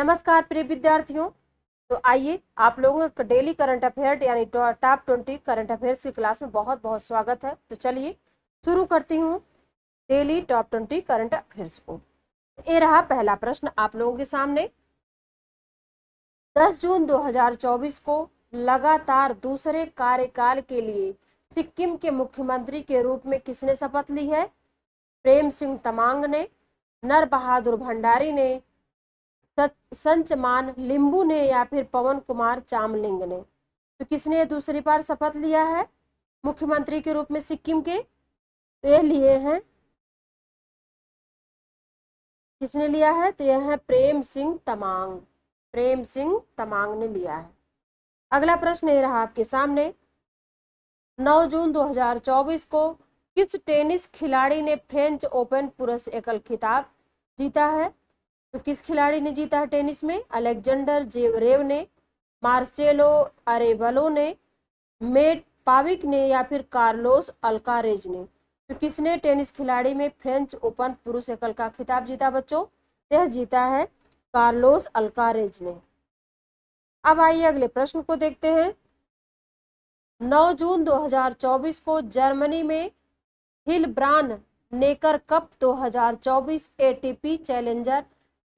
नमस्कार प्रिय विद्यार्थियों तो आइए आप लोगों का डेली करंट अफेयर यानी टॉप ट्वेंटी करंट अफेयर्स की क्लास में बहुत बहुत स्वागत है तो चलिए शुरू करती हूँ daily top twenty current affairs को ये रहा पहला प्रश्न आप लोगों के सामने 10 जून 2024 को लगातार दूसरे कार्यकाल के लिए सिक्किम के मुख्यमंत्री के रूप में किसने शपथ ली है प्रेम सिंह तमांग ने नर बहादुर भंडारी ने संचमान लिंबू ने या फिर पवन कुमार चामलिंग ने तो किसने दूसरी बार शपथ लिया है मुख्यमंत्री के रूप में सिक्किम के तो ये लिए हैं किसने लिया है तो यह है प्रेम सिंह तमांग प्रेम सिंह तमांग ने लिया है अगला प्रश्न ये रहा आपके सामने 9 जून 2024 को किस टेनिस खिलाड़ी ने फ्रेंच ओपन पुरुष एकल खिताब जीता है तो किस खिलाड़ी ने जीता है टेनिस में अलेक्जेंडर जेवरेव ने मार्सेलो अरेवलो ने मेट पाविक ने या फिर कार्लोस अल्कारेज ने तो किसने टेनिस खिलाड़ी में फ्रेंच ओपन पुरुष एकल का खिताब जीता बच्चों यह जीता है कार्लोस अल्कारेज ने अब आइए अगले प्रश्न को देखते हैं 9 जून 2024 को जर्मनी में Heilbronn Neckar cup 2024 ATP challenger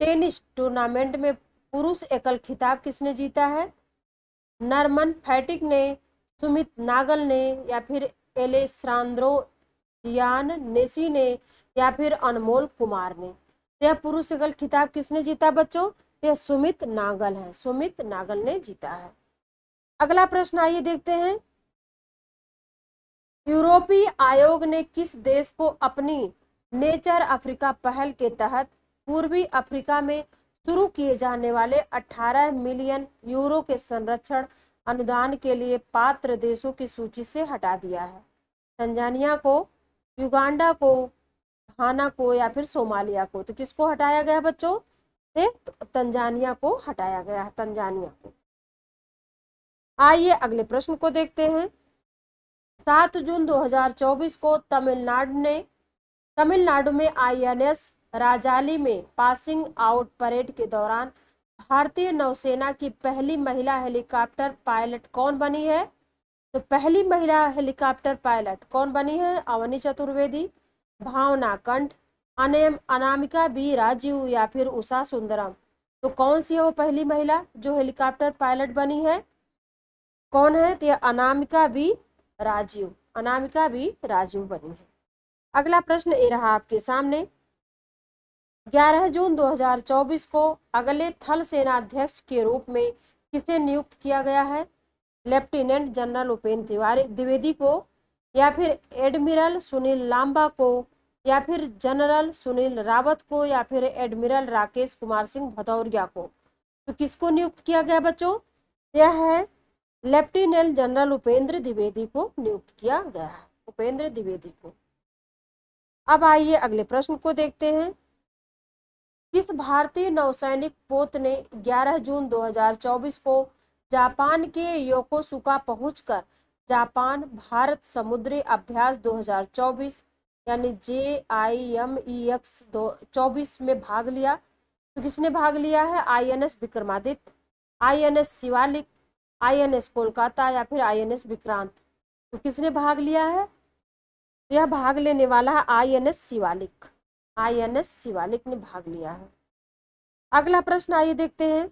tennis tournament में पुरुष एकल खिताब किसने जीता है नरमन फैटिक ने सुमित नागल ने या फिर एलेस्रांद्रो जियान नेसी ने या फिर अनमोल कुमार ने यह पुरुष एकल खिताब किसने जीता बच्चों यह सुमित नागल है सुमित नागल ने जीता है अगला प्रश्न आइए देखते हैं यूरोपीय आयोग ने किस देश को अपनी नेचर अफ्रीका पहल के तहत पूर्वी अफ्रीका में शुरू किए जाने वाले 18 मिलियन यूरो के संरक्षण अनुदान के लिए पात्र देशों की सूची से हटा दिया है तंजानिया को युगांडा को घाना को या फिर सोमालिया को तो किसको हटाया गया बच्चों तंजानिया को हटाया गया है तंजानिया को आइए अगले प्रश्न को देखते हैं सात जून 2024 को तमिलनाडु ने तमिलनाडु में आईएनएस राजाली में पासिंग आउट परेड के दौरान भारतीय नौसेना की पहली महिला हेलीकॉप्टर पायलट कौन बनी है तो पहली महिला हेलीकॉप्टर पायलट कौन बनी है अवनी चतुर्वेदी भावना कंठ अनेम अनामिका बी राजीव या फिर उषा सुंदरम तो कौन सी है वो पहली महिला जो हेलीकॉप्टर पायलट बनी है कौन है तो अनामिका बी राजीव अनामिका बी राजीव बनी है अगला प्रश्न ये रहा आपके सामने ग्यारह जून 2024 को अगले थल सेना अध्यक्ष के रूप में किसे नियुक्त किया गया है लेफ्टिनेंट जनरल उपेंद्र तिवारी द्विवेदी को या फिर एडमिरल सुनील लांबा को या फिर जनरल सुनील रावत को या फिर एडमिरल राकेश कुमार सिंह भदौरिया को तो किसको नियुक्त किया गया बच्चों यह है लेफ्टिनेंट जनरल उपेंद्र द्विवेदी को नियुक्त किया गया है उपेंद्र द्विवेदी को अब आइए अगले प्रश्न को देखते हैं किस भारतीय नौसैनिक पोत ने 11 जून 2024 को जापान के योकोसुका पहुंचकर जापान भारत समुद्री अभ्यास 2024 यानी जे आई एम ई एक्स दो चौबीस में भाग लिया तो किसने भाग लिया है INS Vikramaditya INS Shivalik INS Kolkata या फिर आईएनएस विक्रांत तो किसने भाग लिया है यह भाग लेने वाला है एस शिवालिक आईएनएस शिवालिक ने भाग लिया है अगला प्रश्न आइए देखते हैं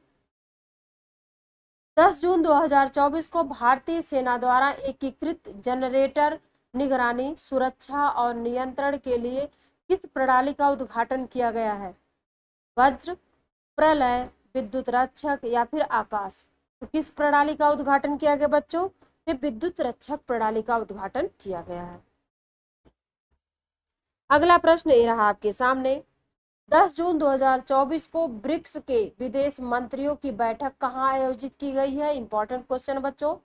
10 जून 2024 को भारतीय सेना द्वारा एकीकृत जनरेटर निगरानी सुरक्षा और नियंत्रण के लिए किस प्रणाली का उद्घाटन किया गया है वज्र प्रलय विद्युत रक्षक या फिर आकाश तो किस प्रणाली का उद्घाटन किया गया बच्चों विद्युत रक्षक प्रणाली का उद्घाटन किया गया है अगला प्रश्न ये रहा आपके सामने 10 जून 2024 को ब्रिक्स के विदेश मंत्रियों की बैठक कहाँ आयोजित की गई है इंपॉर्टेंट क्वेश्चन बच्चों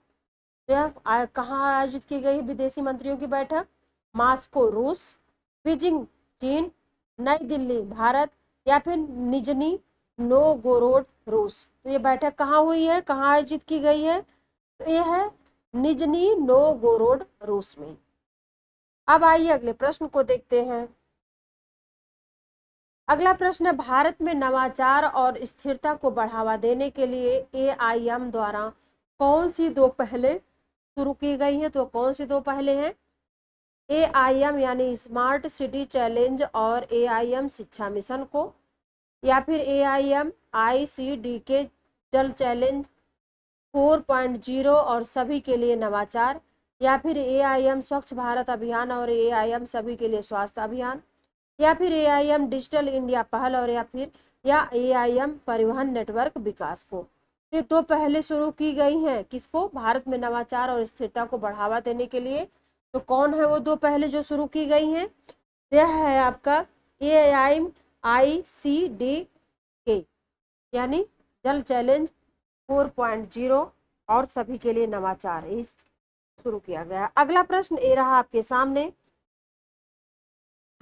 यह कहाँ आयोजित की गई है विदेशी मंत्रियों की बैठक मास्को रूस बीजिंग चीन नई दिल्ली भारत या फिर निजनी नो गोरोड रूस तो ये बैठक कहाँ हुई है कहाँ आयोजित की गई है तो ये है निजनी नो गोरोड रूस में अब आइए अगले प्रश्न को देखते हैं अगला प्रश्न है भारत में नवाचार और स्थिरता को बढ़ावा देने के लिए एआईएम द्वारा कौन सी दो पहले शुरू की गई है तो कौन सी दो पहले हैं एआईएम यानी स्मार्ट सिटी चैलेंज और एआईएम शिक्षा मिशन को या फिर एआईएम आईसीडी के जल चैलेंज 4.0 और सभी के लिए नवाचार या फिर एआईएम स्वच्छ भारत अभियान और एआईएम सभी के लिए स्वास्थ्य अभियान या फिर एआईएम डिजिटल इंडिया पहल और या फिर या एआईएम परिवहन नेटवर्क विकास को ये दो तो पहले शुरू की गई हैं किसको भारत में नवाचार और स्थिरता को बढ़ावा देने के लिए तो कौन है वो दो पहले जो शुरू की गई हैं यह है आपका ए आई आई सी डी के यानी जल चैलेंज फोर पॉइंट जीरो और सभी के लिए नवाचार इस शुरू किया गया अगला प्रश्न ये रहा आपके सामने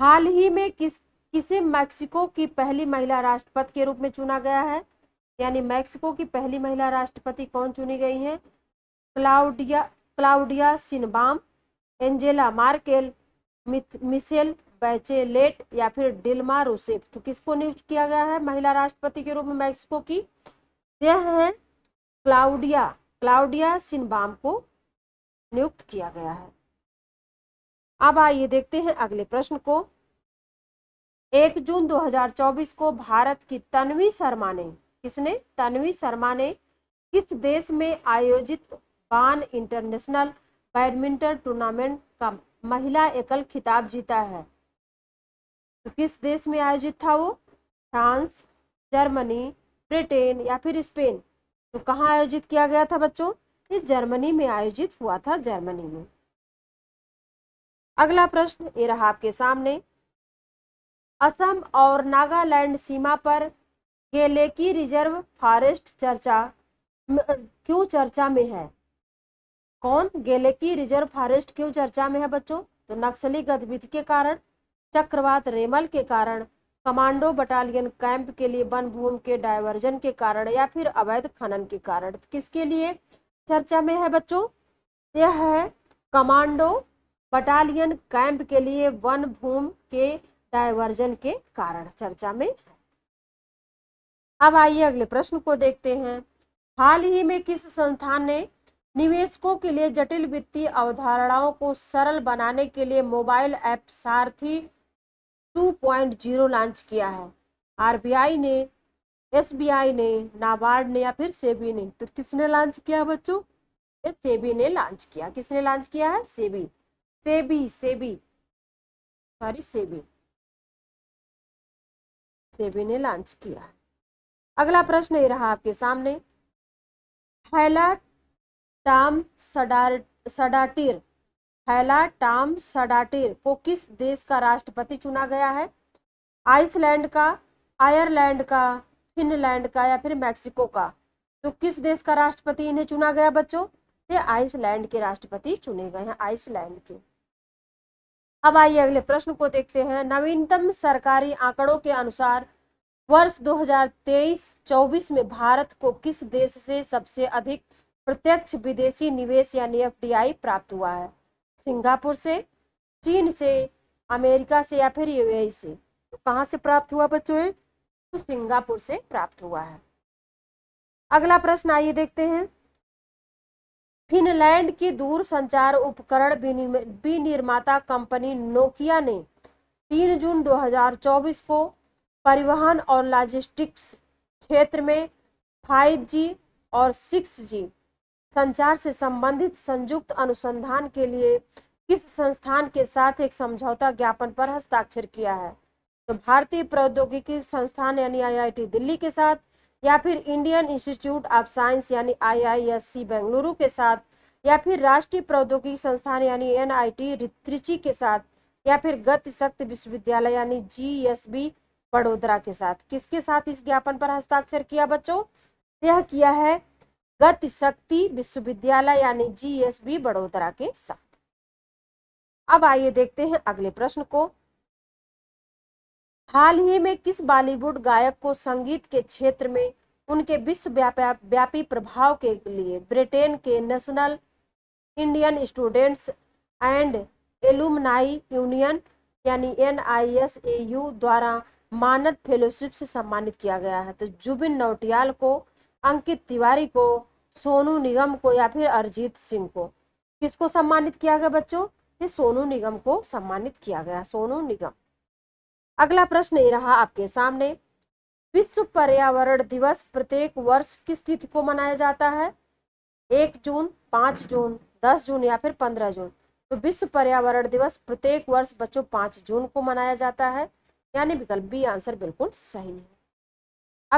हाल ही में किस किसे मैक्सिको की पहली महिला राष्ट्रपति के रूप में चुना गया है यानी मैक्सिको की पहली महिला राष्ट्रपति कौन चुनी गई है Claudia Claudia Sheinbaum Angela Merkel Michelle Bachelet या फिर डिल्मा रूसेफ तो किसको नियुक्त किया गया है महिला राष्ट्रपति के रूप में मैक्सिको की यह है क्लाउडिया क्लाउडिया सिनबाम को नियुक्त किया गया है अब आइए देखते हैं अगले प्रश्न को एक जून 2024 को भारत की तन्वी शर्मा ने किसने तन्वी शर्मा ने किस देश में आयोजित बान इंटरनेशनल बैडमिंटन टूर्नामेंट का महिला एकल खिताब जीता है तो किस देश में आयोजित था वो फ्रांस जर्मनी ब्रिटेन या फिर स्पेन तो कहाँ आयोजित किया गया था बच्चों ये जर्मनी में आयोजित हुआ था जर्मनी में अगला प्रश्न ये रहा आपके सामने असम और नागालैंड सीमा पर केले की रिजर्व फॉरेस्ट चर्चा क्यों चर्चा में है कौन गेले की रिजर्व फॉरेस्ट क्यों चर्चा में है बच्चों तो नक्सली गतिविधि के कारण चक्रवात रेमल के कारण कमांडो बटालियन कैंप के लिए वन भूमि के डायवर्जन के कारण या फिर अवैध खनन के कारण तो किसके लिए चर्चा में है बच्चों यह है कमांडो बटालियन कैंप के लिए वन भूम के डायवर्जन के कारण चर्चा में है अब आइए अगले प्रश्न को देखते हैं हाल ही में किस संस्थान ने निवेशकों के लिए जटिल वित्तीय अवधारणाओं को सरल बनाने के लिए मोबाइल ऐप सारथी 2.0 लॉन्च किया है आरबीआई ने एसबीआई ने नाबार्ड ने या फिर सेबी ने तो किसने लॉन्च किया बच्चों ये सेबी ने लॉन्च किया किसने लॉन्च किया है SEBI SEBI SEBI sorry SEBI SEBI ने लॉन्च किया अगला प्रश्न ये रहा आपके सामने हैला टाम सडार सडाटिर हैला टाम सडाटिर को किस देश का राष्ट्रपति चुना गया है आइसलैंड का आयरलैंड का फिनलैंड का या फिर मैक्सिको का तो किस देश का राष्ट्रपति इन्हें चुना गया बच्चों ये तो आइसलैंड के राष्ट्रपति चुने गए हैं आइसलैंड के अब आइए अगले प्रश्न को देखते हैं नवीनतम सरकारी आंकड़ों के अनुसार वर्ष 2023-24 में भारत को किस देश से सबसे अधिक प्रत्यक्ष विदेशी निवेश यानी एफ प्राप्त हुआ है सिंगापुर से चीन से अमेरिका से या फिर यूएई से तो कहाँ से प्राप्त हुआ बच्चों तो सिंगापुर से प्राप्त हुआ है अगला प्रश्न आइए देखते हैं फिनलैंड की दूर संचार उपकरण विनिर्माता कंपनी नोकिया ने 3 जून 2024 को परिवहन और लॉजिस्टिक्स क्षेत्र में 5G और 6G संचार से संबंधित संयुक्त अनुसंधान के लिए किस संस्थान के साथ एक समझौता ज्ञापन पर हस्ताक्षर किया है तो भारतीय प्रौद्योगिकी संस्थान यानी आईआईटी दिल्ली के साथ या फिर इंडियन इंस्टीट्यूट ऑफ साइंस यानी आईआईएससी बेंगलुरु के साथ या फिर राष्ट्रीय प्रौद्योगिकी संस्थान यानी एनआईटी आई के साथ या फिर गतिशक्ति विश्वविद्यालय यानी जीएसबी बड़ोदरा के साथ किसके साथ इस ज्ञापन पर हस्ताक्षर किया बच्चों यह किया है गतिशक्ति विश्वविद्यालय यानी जीएसबी बड़ोदरा के साथ अब आइए देखते हैं अगले प्रश्न को हाल ही में किस बॉलीवुड गायक को संगीत के क्षेत्र में उनके व्यापी प्रभाव के लिए ब्रिटेन के National Indian Students and Alumni Union यानी N I S A U द्वारा मानद फेलोशिप से सम्मानित किया गया है तो जुबिन नौटियाल को अंकित तिवारी को सोनू निगम को या फिर अरिजीत सिंह को किसको सम्मानित किया गया बच्चों ये सोनू निगम को सम्मानित किया गया सोनू निगम अगला प्रश्न ये रहा आपके सामने विश्व पर्यावरण दिवस प्रत्येक वर्ष किस तिथि को मनाया जाता है एक जून पाँच जून दस जून या फिर पंद्रह जून तो विश्व पर्यावरण दिवस प्रत्येक वर्ष बच्चों पाँच जून को मनाया जाता है यानी विकल्प बी आंसर बिल्कुल सही है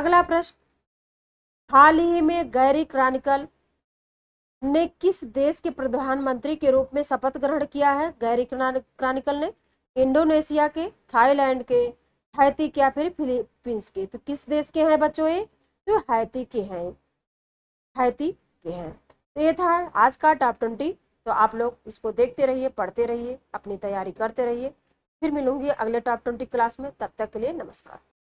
अगला प्रश्न हाल ही में गैरी क्रॉनिकल ने किस देश के प्रधानमंत्री के रूप में शपथ ग्रहण किया है गैरी क्रॉनिकल ने इंडोनेशिया के थाईलैंड के हैती के या फिर फिलीपींस के तो किस देश के हैं बच्चों ये तो हैती के हैं हैती के हैं तो ये था आज का टॉप ट्वेंटी तो आप लोग इसको देखते रहिए पढ़ते रहिए अपनी तैयारी करते रहिए फिर मिलूंगी अगले टॉप ट्वेंटी क्लास में तब तक के लिए नमस्कार